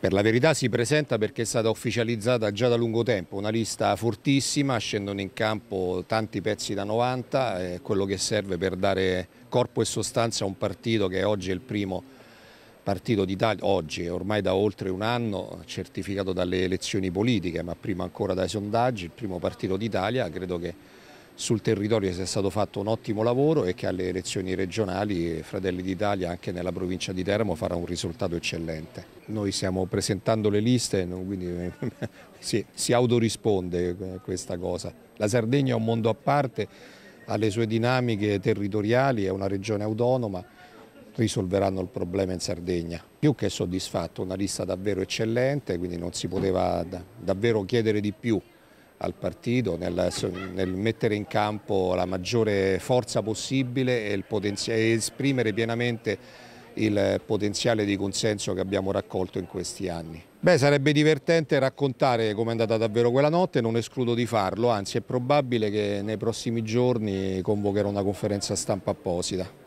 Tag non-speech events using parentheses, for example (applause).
Per la verità si presenta perché è stata ufficializzata già da lungo tempo, una lista fortissima, scendono in campo tanti pezzi da 90, è quello che serve per dare corpo e sostanza a un partito che oggi è il primo partito d'Italia, oggi ormai da oltre un anno certificato dalle elezioni politiche, ma prima ancora dai sondaggi, il primo partito d'Italia, credo che sul territorio sia stato fatto un ottimo lavoro e che alle elezioni regionali Fratelli d'Italia anche nella provincia di Teramo farà un risultato eccellente. Noi stiamo presentando le liste, quindi (laughs) si, si autorisponde eh, questa cosa. La Sardegna è un mondo a parte, ha le sue dinamiche territoriali, è una regione autonoma, risolveranno il problema in Sardegna. Più che soddisfatto, una lista davvero eccellente, quindi non si poteva davvero chiedere di più al partito nel, nel, mettere in campo la maggiore forza possibile e, e esprimere pienamente il potenziale di consenso che abbiamo raccolto in questi anni. Beh, sarebbe divertente raccontare come è andata davvero quella notte, non escludo di farlo, anzi è probabile che nei prossimi giorni convocherò una conferenza stampa apposita.